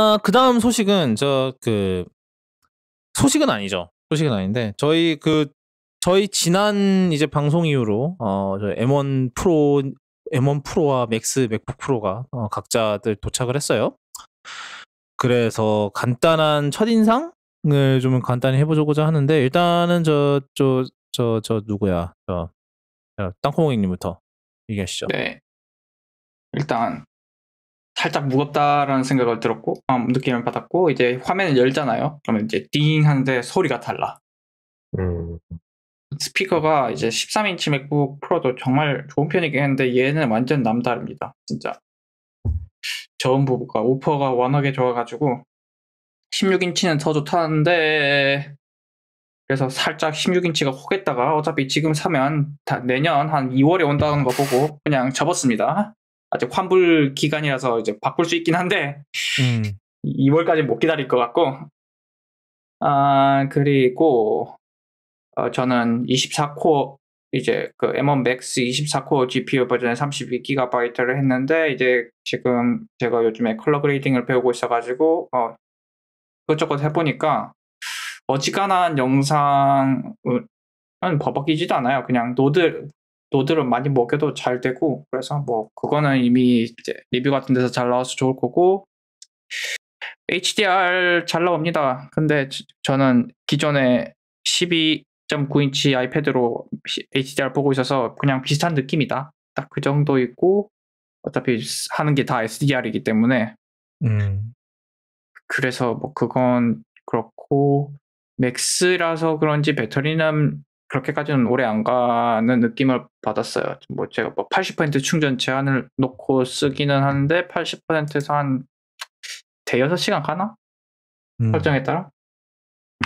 아, 그 다음 소식은 저 그 소식은 아니죠. 소식은 아닌데 저희 그 저희 지난 이제 방송 이후로 어 저 M1 프로 M1 프로와 맥스 맥북 프로가 어, 각자들 도착을 했어요. 그래서 간단한 첫 인상을 좀 간단히 해보고자 자 하는데 일단은 저 저 저 저 누구야 저 땅콩이님부터 얘기하시죠. 네. 일단 살짝 무겁다라는 생각을 들었고 음, 느낌을 받았고 이제 화면을 열잖아요. 그러면 이제 띵 하는데 소리가 달라. 음. 스피커가 이제 13인치 맥북 프로도 정말 좋은 편이긴 한데 얘는 완전 남다릅니다. 진짜 저음 부부가 오퍼가 워낙에 좋아가지고 16인치는 더 좋다는데 그래서 살짝 16인치가 호겠다가 어차피 지금 사면 내년 한 2월에 온다는 거 보고 그냥 접었습니다. 아직 환불 기간이라서 이제 바꿀 수 있긴 한데 음. 2월까지 못 기다릴 것 같고 아 그리고 어, 저는 2 4코 이제 그 M1 Max 2 4코 GPU 버전의 32GB를 했는데 이제 지금 제가 요즘에 컬러 그레이딩을 배우고 있어가지고 어, 그것저것 해보니까 어지간한 영상은 버벅이지도 않아요. 그냥 노드 노드를 많이 먹여도 잘 되고 그래서 뭐 그거는 이미 이제 리뷰 같은 데서 잘 나와서 좋을 거고 HDR 잘 나옵니다. 근데 저는 기존에 12.9인치 아이패드로 HDR 보고 있어서 그냥 비슷한 느낌이다. 딱 그 정도 있고 어차피 하는 게 다 SDR이기 때문에 음. 그래서 뭐 그건 그렇고 맥스라서 그런지 배터리는 그렇게까지는 오래 안 가는 느낌을 받았어요. 뭐 제가 뭐 80% 충전 제한을 놓고 쓰기는 하는데 80%에서 한 대여섯 시간 가나? 음. 설정에 따라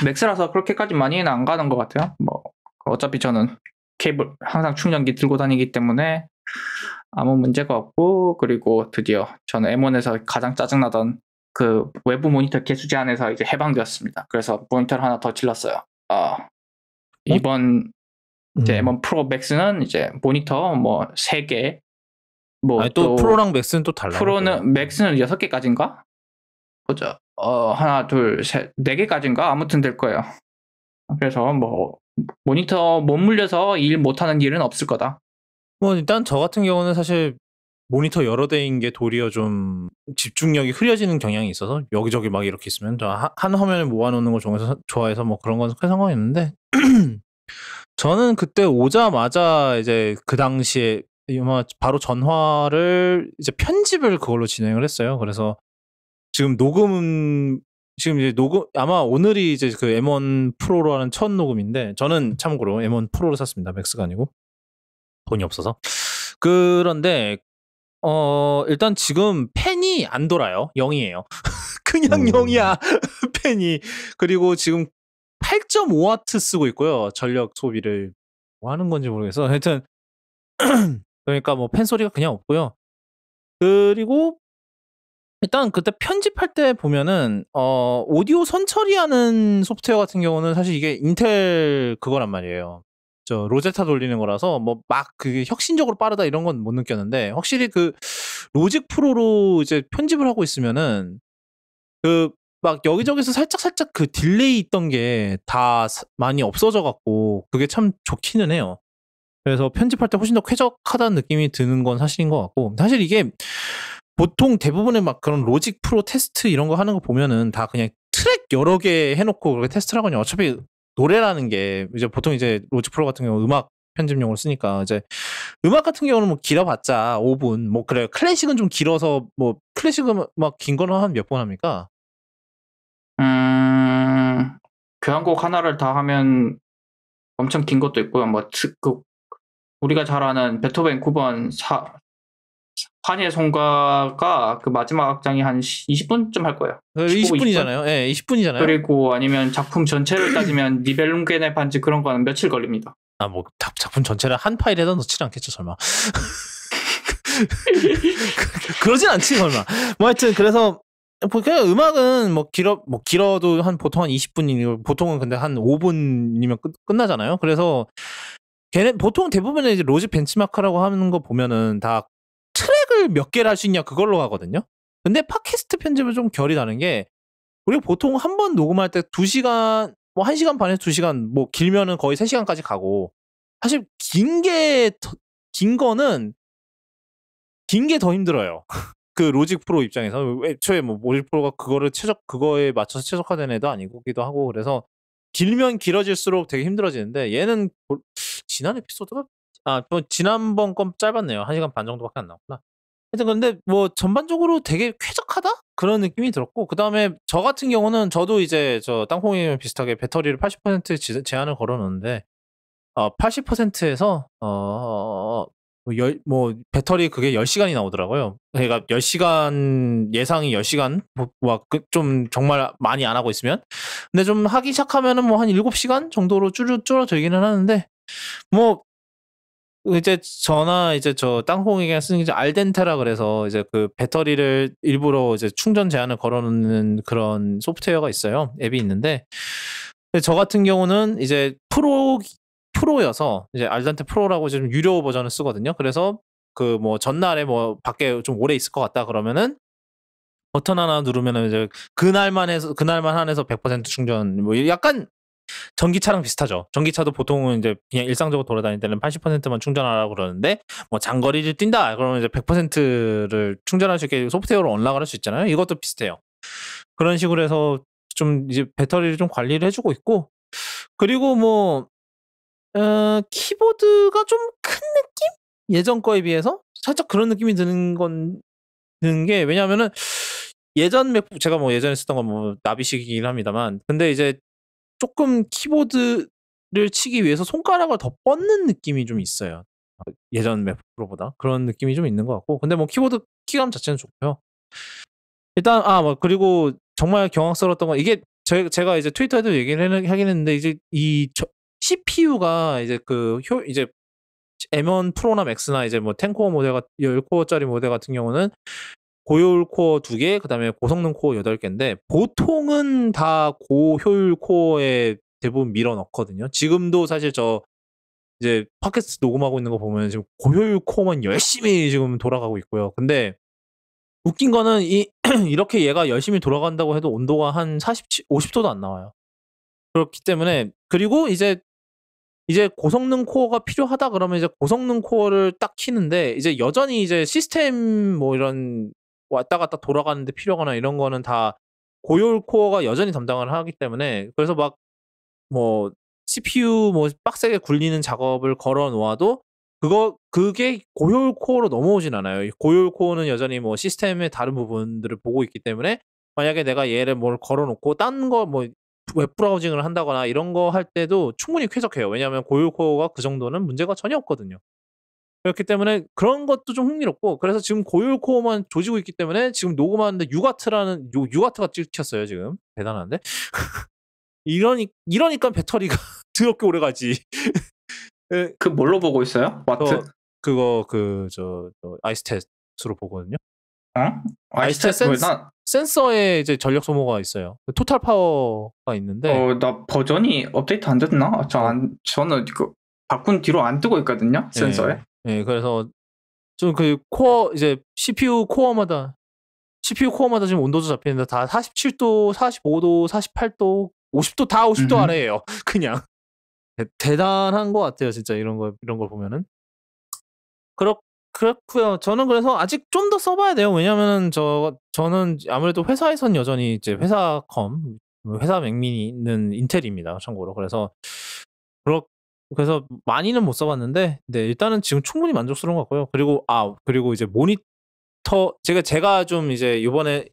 맥스라서 그렇게까지 많이는 안 가는 것 같아요. 뭐 그 어차피 저는 케이블 항상 충전기 들고 다니기 때문에 아무 문제가 없고 그리고 드디어 저는 M1에서 가장 짜증나던 그 외부 모니터 개수 제한에서 이제 해방되었습니다. 그래서 모니터를 하나 더 질렀어요. 아 어? 이번 이 M1 음. 뭐 프로 맥스는 이제 모니터 뭐 3개 뭐 또 프로랑 맥스는 또달라 프로는 네. 맥스는 6개까지인가? 어, 하나, 둘, 셋, 네 개까지인가? 아무튼 될 거예요. 그래서 뭐, 모니터 못 물려서 일 못하는 일은 없을 거다. 뭐, 일단 저 같은 경우는 사실 모니터 여러 대인 게 도리어 좀 집중력이 흐려지는 경향이 있어서 여기저기 막 이렇게 있으면 한, 화면을 모아놓는 걸 좋아해서, 좋아해서 뭐 그런 건 큰 상관이었는데 저는 그때 오자마자 이제 그 당시에 아마 바로 전화를 이제 편집을 그걸로 진행을 했어요. 그래서 지금 녹음 은 지금 이제 녹음 아마 오늘이 이제 그 M1 프로로 하는 첫 녹음인데 저는 음. 참고로 M1 프로를 샀습니다. 맥스가 아니고 돈이 없어서 그런데 어, 일단 지금 팬이 안 돌아요. 0이에요. 그냥 음. 0이야. 팬이. 그리고 지금 8 5 w 쓰고 있고요. 전력 소비를 뭐 하는 건지 모르겠어. 하여튼 그러니까 뭐 팬 소리가 그냥 없고요. 그리고 일단 그때 편집할 때 보면은 어 오디오 선처리하는 소프트웨어 같은 경우는 사실 이게 인텔 그거란 말이에요. 저 로제타 돌리는 거라서 뭐 막 그게 혁신적으로 빠르다 이런 건 못 느꼈는데 확실히 그 로직 프로로 이제 편집을 하고 있으면은 그 막 여기저기서 살짝살짝 그 딜레이 있던 게 다 많이 없어져 갖고 그게 참 좋기는 해요. 그래서 편집할 때 훨씬 더 쾌적하다는 느낌이 드는 건 사실인 것 같고 사실 이게 보통 대부분의 막 그런 로직 프로 테스트 이런 거 하는 거 보면은 다 그냥 트랙 여러 개 해놓고 테스트를 하거든요. 어차피 노래라는 게 이제 보통 이제 로즈 프로 같은 경우 음악 편집용으로 쓰니까 이제 음악 같은 경우는 뭐 길어봤자 5분 뭐 그래요. 클래식은 좀 길어서 뭐 클래식은 막긴 거는 한 몇 번 합니까? 음 교향곡 그 하나를 다 하면 엄청 긴 것도 있고요. 뭐그 우리가 잘 아는 베토벤 9번 사, 환희의 송가가 그 마지막 악장이 한 20분쯤 할 거예요. 19, 어, 20분이잖아요. 20분? 예, 네, 20분이잖아요. 그리고 아니면 작품 전체를 따지면 니벨룽겐의 반지 그런 거는 며칠 걸립니다. 아, 뭐 작품 전체를 한 파일에다 넣지 않겠죠, 설마. 그러진 않지, 설마. 뭐 하여튼 그래서 뭐 그냥 음악은 뭐 길어 뭐 길어도 한 보통 한 20분이고 보통은 근데 한 5분이면 끝, 끝나잖아요. 그래서 걔네 보통 대부분의 로즈 벤치마크라고 하는 거 보면은 다 컷을 몇 개를 할 수 있냐 그걸로 가거든요 근데 팟캐스트 편집은 좀 결이 다른 게 우리가 보통 한 번 녹음할 때 2시간 뭐 1시간 반에서 2시간 뭐 길면은 거의 3시간까지 가고 사실 긴 게 긴 거는 긴 게 더 힘들어요. 그 로직 프로 입장에서 애초에 뭐 로직 프로가 그거를 최적 그거에 맞춰서 최적화된 애도 아니고기도 하고 그래서 길면 길어질수록 되게 힘들어지는데 얘는 지난 에피소드가 아 뭐 지난번 건 짧았네요 1 시간 반 정도밖에 안 나왔구나 하여튼 근데 뭐 전반적으로 되게 쾌적하다? 그런 느낌이 들었고 그다음에 저 같은 경우는 저도 이제 저 땅콩이랑 비슷하게 배터리를 80% 제한을 걸어 놓는데 어 80%에서 어, 뭐 열, 뭐 배터리 그게 10시간이 나오더라고요. 네. 그러니까 10시간 예상이 10시간 뭐좀 그 정말 많이 안 하고 있으면 근데 좀 하기 시작하면은 뭐 한 7시간 정도로 줄여 줄어들기는 하는데 뭐 이제 저나 이제 저 땅콩이가 쓰는 게 알덴테라 그래서 이제 그 배터리를 일부러 이제 충전 제한을 걸어놓는 그런 소프트웨어가 있어요. 앱이 있는데 저 같은 경우는 이제 프로 프로여서 이제 알덴테 프로라고 지금 유료 버전을 쓰거든요. 그래서 그 뭐 전날에 뭐 밖에 좀 오래 있을 것 같다 그러면은 버튼 하나 누르면 은 이제 그날만 해서 그날만 한해서 100% 충전 뭐 약간 전기차랑 비슷하죠. 전기차도 보통은 이제 그냥 일상적으로 돌아다닐 때는 80%만 충전하라고 그러는데 뭐 장거리를 뛴다 그러면 이제 100%를 충전할 수 있게 소프트웨어로 올라갈 수 있잖아요. 이것도 비슷해요. 그런 식으로 해서 좀 이제 배터리를 좀 관리를 해주고 있고 그리고 뭐 어, 키보드가 좀 큰 느낌? 예전 거에 비해서 살짝 그런 느낌이 드는 건는게 왜냐하면은 예전 맥북 제가 뭐 예전에 쓰던 건뭐 나비식이긴 합니다만 근데 이제 조금 키보드를 치기 위해서 손가락을 더 뻗는 느낌이 좀 있어요. 어, 예전 맥 프로보다 그런 느낌이 좀 있는 것 같고 근데 뭐 키보드 키감 자체는 좋고요. 일단 아뭐 그리고 정말 경악스러웠던 건 이게 제, 제가 이제 트위터에도 얘기를 하긴 했는데 이제 이 CPU가 이제 그 효, 이제 M1 프로나 맥스나 이제 뭐 10코어 모델 같 10코어짜리 모델 같은 경우는 고효율 코어 2개, 그 다음에 고성능 코어 8개인데, 보통은 다 고효율 코어에 대부분 밀어 넣거든요. 지금도 사실 저, 이제 팟캐스트 녹음하고 있는 거 보면 지금 고효율 코어만 열심히 지금 돌아가고 있고요. 근데 웃긴 거는 이, 이렇게 얘가 열심히 돌아간다고 해도 온도가 한 40, 50도도 안 나와요. 그렇기 때문에, 그리고 이제 이제 고성능 코어가 필요하다 그러면 이제 고성능 코어를 딱 키는데 이제 여전히 이제 시스템 뭐 이런 왔다 갔다 돌아가는데 필요하거나 이런 거는 다 고열 코어가 여전히 담당을 하기 때문에 그래서 막 뭐 CPU 뭐 빡세게 굴리는 작업을 걸어 놓아도 그거 그게 고효율 코어로 넘어오진 않아요. 고효율 코어는 여전히 뭐 시스템의 다른 부분들을 보고 있기 때문에 만약에 내가 얘를 뭘 걸어놓고 딴 거 뭐 웹브라우징을 한다거나 이런 거 할 때도 충분히 쾌적해요. 왜냐하면 고효율 코어가 그 정도는 문제가 전혀 없거든요. 그렇기 때문에 그런 것도 좀 흥미롭고 그래서 지금 고율 코어만 조지고 있기 때문에 지금 녹음하는데 유가트라는 요 유가트가 찍혔어요 지금 대단한데 이러니 이러니까 배터리가 드럽게 오래 가지. 그 뭘로 보고 있어요? 와트? 그거 그저 아이스테스로 트 보거든요. 어? 아이스테 센스, 난... 센서에 이제 전력 소모가 있어요. 그 토탈 파워가 있는데. 어, 나 버전이 업데이트 안 됐나? 저안 저는 그 바꾼 뒤로 안 뜨고 있거든요 예. 센서에. 네. 예, 그래서 좀 그 코어 이제 CPU 코어마다 CPU 코어마다 지금 온도도 잡히는데 다 47도, 45도, 48도, 50도 다 50도 음흠. 아래예요. 그냥 대, 단한것 같아요, 진짜 이런 거 이런 걸 보면은 그렇 그렇고요. 저는 그래서 아직 좀 더 써봐야 돼요. 왜냐면은 저 저는 아무래도 회사에선 여전히 이제 회사컴 회사 맥미니는 인텔입니다. 참고로 그래서 그렇 그래서 많이는 못 써봤는데, 네, 일단은 지금 충분히 만족스러운 것 같고요. 그리고, 아, 그리고 이제 모니터, 제가, 제가 좀 이제 이번에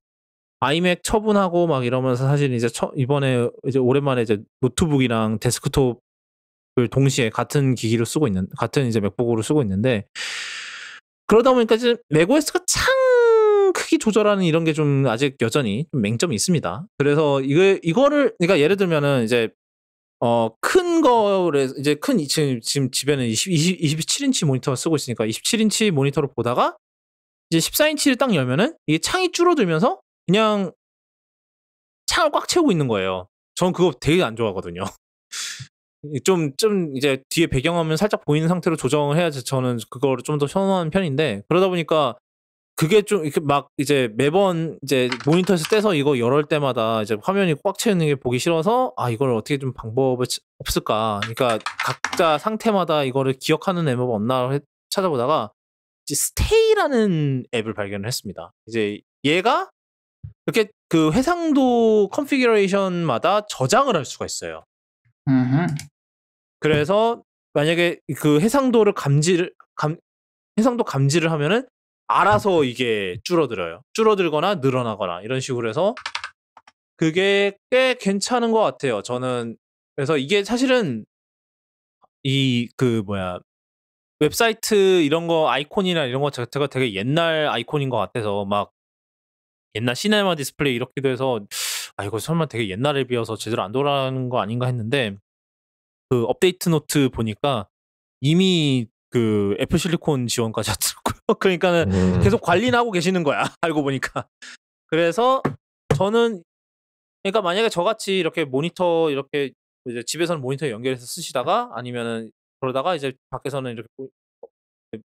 아이맥 처분하고 막 이러면서 사실 이제 처, 이번에 이제 오랜만에 이제 노트북이랑 데스크톱을 동시에 같은 기기로 쓰고 있는, 같은 이제 맥북으로 쓰고 있는데, 그러다 보니까 이제 맥OS가 참 크기 조절하는 이런 게 좀 아직 여전히 좀 맹점이 있습니다. 그래서 이거 이거를 그러니까 예를 들면은 이제 어, 큰 거를 이제 큰 지금 지금 집에는 20, 20, 27인치 모니터 쓰고 있으니까 27인치 모니터로 보다가 이제 14인치를 딱 열면은 이게 창이 줄어들면서 그냥 창을 꽉 채우고 있는 거예요. 전 그거 되게 안 좋아하거든요. 좀, 좀 이제 뒤에 배경화면 살짝 보이는 상태로 조정을 해야지 저는 그거를 좀 더 선호하는 편인데 그러다 보니까 그게 좀 이렇게 막 이제 매번 이제 모니터에서 떼서 이거 열을 때마다 이제 화면이 꽉 채우는 게 보기 싫어서 아 이걸 어떻게 좀 방법을 없을까 그러니까 각자 상태마다 이거를 기억하는 앱이 없나 찾아보다가 이제 스테이라는 앱을 발견을 했습니다 이제 얘가 이렇게 그 해상도 컨피규레이션마다 저장을 할 수가 있어요 음흠. 그래서 만약에 그 해상도를 감지를 감 해상도 감지를 하면은 알아서 이게 줄어들어요. 줄어들거나 늘어나거나 이런 식으로 해서 그게 꽤 괜찮은 것 같아요. 저는 그래서 이게 사실은 이 그 뭐야 웹사이트 이런 거 아이콘이나 이런 거 자체가 되게 옛날 아이콘인 것 같아서 막 옛날 시네마 디스플레이 이렇게도 해서 아 이거 설마 되게 옛날 에비어서 제대로 안 돌아가는 거 아닌가 했는데 그 업데이트 노트 보니까 이미 그애플 실리콘 지원까지 하더라고요. 그러니까는 음. 계속 관리는 하고 계시는 거야. 알고 보니까. 그래서 저는 그러니까 만약에 저같이 이렇게 모니터 이렇게 이제 집에서는 모니터 연결해서 쓰시다가 아니면은 그러다가 이제 밖에서는 이렇게 뭐,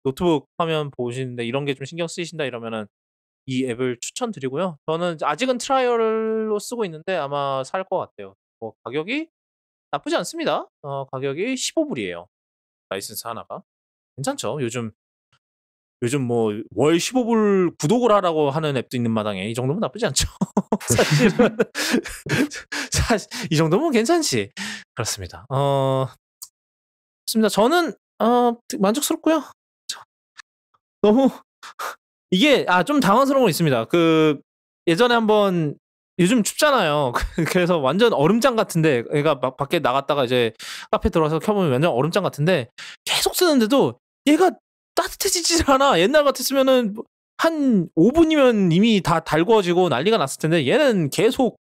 노트북 화면 보시는데 이런 게 좀 신경 쓰이신다 이러면은 이 앱을 추천드리고요. 저는 아직은 트라이얼로 쓰고 있는데 아마 살 것 같아요. 뭐 가격이 나쁘지 않습니다. 어, 가격이 15불이에요. 라이센스 하나가. 괜찮죠. 요즘 요즘 뭐 월 15불 구독을 하라고 하는 앱도 있는 마당에 이 정도면 나쁘지 않죠. 사실은 사실 이 정도면 괜찮지. 그렇습니다. 어 좋습니다. 저는 어 만족스럽고요. 너무 이게 아좀 당황스러운 거 있습니다. 그 예전에 한번 요즘 춥잖아요. 그래서 완전 얼음장 같은데, 애가 막 밖에 나갔다가 이제 카페 들어와서 켜보면 완전 얼음장 같은데 계속 쓰는데도 얘가 따뜻해지질 않아. 옛날 같았으면은 뭐 한 5분이면 이미 다 달궈지고 난리가 났을 텐데 얘는 계속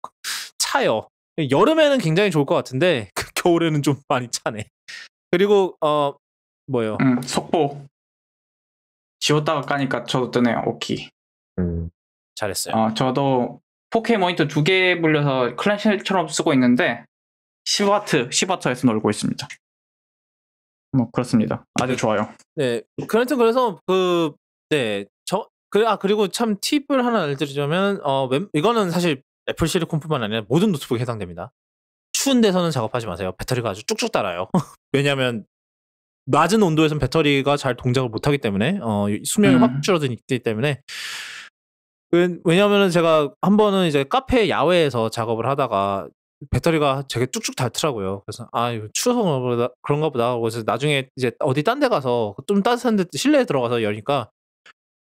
차요. 여름에는 굉장히 좋을 것 같은데 그 겨울에는 좀 많이 차네. 그리고 어 뭐요? 음, 속보 지웠다가 까니까 저도 뜨네요. 오키. 음. 잘했어요. 어, 저도 4K 모니터 두 개불려서 클래식처럼 쓰고 있는데 10W, 10W에서 놀고 있습니다. 뭐 그렇습니다. 아주 네. 좋아요. 네, 그하튼 그래서 그 네, 저 그, 아, 그리고 참 팁을 하나 알려드리자면, 어, 웹, 이거는 사실 애플 시리콘뿐만 아니라 모든 노트북에 해당됩니다. 추운 데서는 작업하지 마세요. 배터리가 아주 쭉쭉 달아요. 왜냐하면 낮은 온도에서는 배터리가 잘 동작을 못하기 때문에 어, 수명이 음. 확 줄어들기 때문에 그 왜냐하면 제가 한 번은 이제 카페 야외에서 작업을 하다가 배터리가 되게 쭉쭉 닳더라고요. 그래서 아 이거 추워서 그런가 보다, 그런가 보다 하고 그래서 나중에 이제 어디 딴 데 가서 좀 따뜻한 데 실내에 들어가서 열니까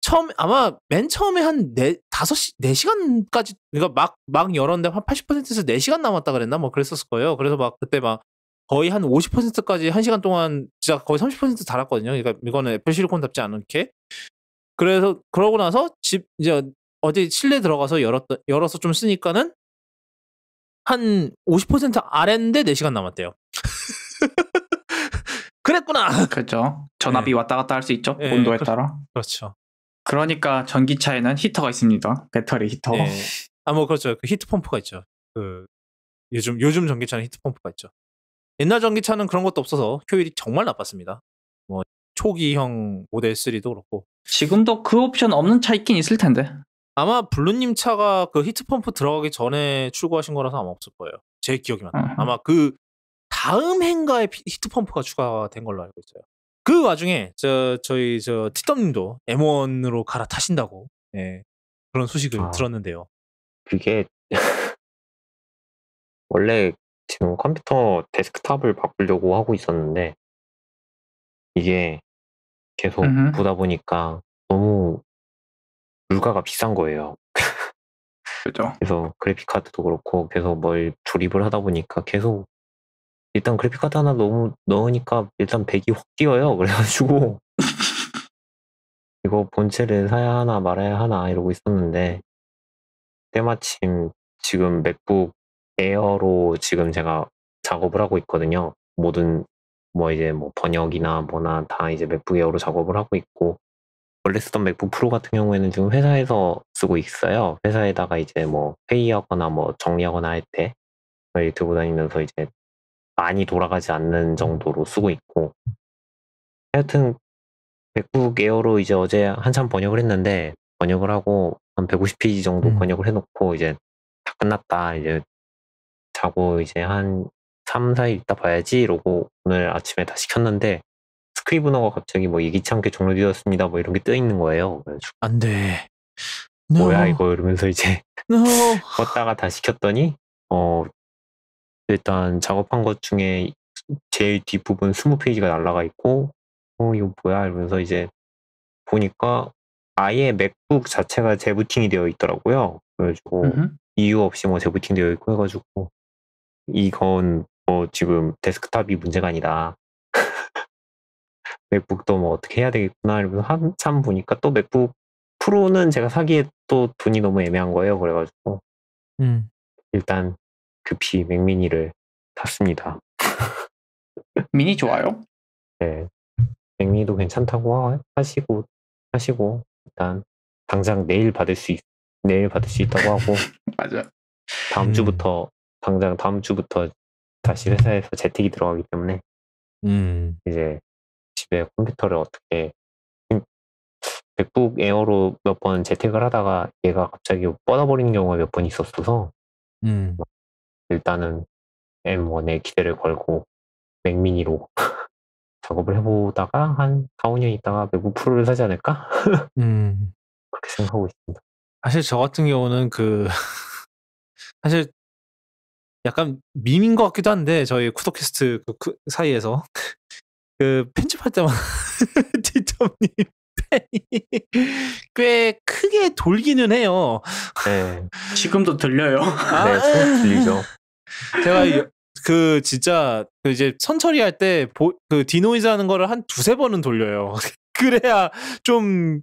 처음 아마 맨 처음에 한네다시4 시간까지 그러니까 막막 열었는데 한 80%에서 4 시간 남았다 그랬나 뭐 그랬었을 거예요. 그래서 막 그때 막 거의 한 50%까지 1 시간 동안 진짜 거의 30% 달았거든요. 그러니까 이거는 애플 실리콘답지 않게. 그래서 그러고 나서 집 이제 어제 실내 들어가서 열었 열어서 좀 쓰니까는 한50% 아래인데 4시간 남았대요. 그랬구나. 그렇죠. 전압이 네. 왔다 갔다 할 수 있죠. 네. 온도에 따라. 그렇죠. 그러니까 전기차에는 히터가 있습니다. 배터리 히터. 네. 아뭐 그렇죠. 그 히트 펌프가 있죠. 그 요즘 요즘 전기차는 히트 펌프가 있죠. 옛날 전기차는 그런 것도 없어서 효율이 정말 나빴습니다. 뭐 초기형 모델 3도 그렇고 지금도 그 옵션 없는 차 있긴 있을 텐데. 아마 블루님 차가 그 히트펌프 들어가기 전에 출고하신 거라서 아마 없을 거예요. 제 기억이 맞나. 음. 아마 그 다음 행가에 히트펌프가 추가된 걸로 알고 있어요. 그 와중에 저 저희 저 티덤님도 M1으로 갈아타신다고 예, 그런 소식을 아, 들었는데요. 그게 원래 지금 컴퓨터 데스크탑을 바꾸려고 하고 있었는데 이게 계속 으흠. 보다 보니까 너무 물가가 비싼 거예요. 그죠. 그래서 그래픽카드도 그렇고 계속 뭘 조립을 하다 보니까 계속 일단 그래픽카드 하나 너무 넣으니까 일단 100이 확 뛰어요. 그래가지고 이거 본체를 사야 하나 말아야 하나 이러고 있었는데 때마침 지금 맥북 에어로 지금 제가 작업을 하고 있거든요. 모든 뭐 이제 뭐 번역이나 뭐나 다 이제 맥북 에어로 작업을 하고 있고 원래 쓰던 맥북 프로 같은 경우에는 지금 회사에서 쓰고 있어요. 회사에다가 이제 뭐 회의하거나 뭐 정리하거나 할때 들고 다니면서 이제 많이 돌아가지 않는 정도로 쓰고 있고 하여튼 맥북 에어로 이제 어제 한참 번역을 했는데 번역을 하고 한 150페이지 정도 음. 번역을 해놓고 이제 다 끝났다 이제 자고 이제 한 3, 4일 있다 봐야지 이러고 오늘 아침에 다 시켰는데 스리브너가 갑자기 뭐 이기찮게 종료되었습니다 뭐 이런 게 떠 있는 거예요. 안돼. No. 뭐야 이거 이러면서 이제 no. 걷다가 다시 켰더니 어 일단 작업한 것 중에 제일 뒷부분 20페이지가 날라가 있고 어 이거 뭐야 이러면서 이제 보니까 아예 맥북 자체가 재부팅이 되어 있더라고요. 그래가지고 mm-hmm. 이유 없이 뭐 재부팅 되어 있고 해가지고 이건 뭐 지금 데스크탑이 문제가 아니다. 맥북도 뭐 어떻게 해야 되겠구나 이러면서 한참 보니까 또 맥북 프로는 제가 사기에 또 돈이 너무 애매한 거예요. 그래가지고 음. 일단 급히 맥미니를 샀습니다. 미니 좋아요? 네, 맥미도 니 괜찮다고 하시고 하시고 일단 당장 내일 받을 수 있, 내일 받을 수 있다고 하고 맞아. 다음 음. 주부터 당장 다음 주부터 다시 회사에서 재택이 들어가기 때문에 음. 이제 집에 컴퓨터를 어떻게 음, 맥북 에어로 몇 번 재택을 하다가 얘가 갑자기 뻗어버리는 경우가 몇 번 있었어서 음. 일단은 M1에 기대를 걸고 맥미니로 작업을 해보다가 한 4, 5년 있다가 맥북 프로를 사지 않을까? 음. 그렇게 생각하고 있습니다. 사실 저 같은 경우는 그 사실 약간 밈인 것 같기도 한데 저희 쿠더캐스트 그, 사이에서 그 편집할 때만다톱님이꽤 크게 돌기는 해요. 네. 지금도 들려요. 아. 네, 소리 들리죠. 제가 그 진짜 그 이제 선처리 할때그 디노이즈 하는 거를 한 두세 번은 돌려요. 그래야 좀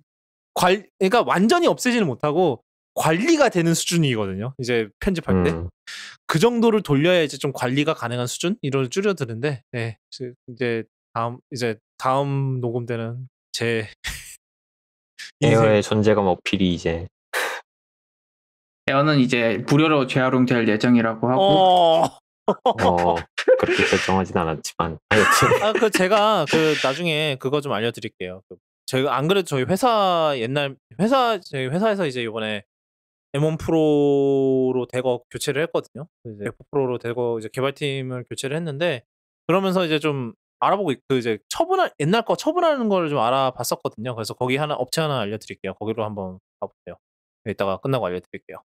관, 그러니까 완전히 없애지는 못하고 관리가 되는 수준이거든요. 이제 편집할 때. 음. 그 정도를 돌려야 이제 좀 관리가 가능한 수준? 이런 줄여드는데, 네. 이제 다음 이제 다음 녹음 되는제 에어의 존재가뭐필이 이제 에어는 이제 무료로 재활용될 예정이라고 하고 어... 어, 그렇게 결정하진 않았지만 아 그 제가 그 나중에 그거 좀 알려드릴게요. 그 제가 안 그래도 저희 회사 옛날 회사 저희 회사에서 이제 이번에 M1 프로로 대거 교체를 했거든요. 이제 네. 프로로 대거 이제 개발팀을 교체를 했는데 그러면서 이제 좀 알아보고 그 이제 처분할 옛날 거 처분하는 걸 좀 알아봤었거든요. 그래서 거기 하나 업체 하나 알려드릴게요. 거기로 한번 가보세요. 네, 이따가 끝나고 알려드릴게요.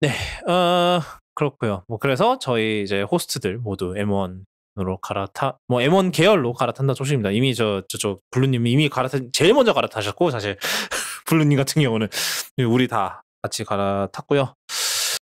네, 어, 그렇고요. 뭐 그래서 저희 이제 호스트들 모두 M1으로 갈아타 뭐 M1 계열로 갈아탄다 소식입니다. 이미 저 저쪽 블루님이 이미 갈아타 제일 먼저 갈아타셨고 사실 블루님 같은 경우는 우리 다 같이 갈아탔고요.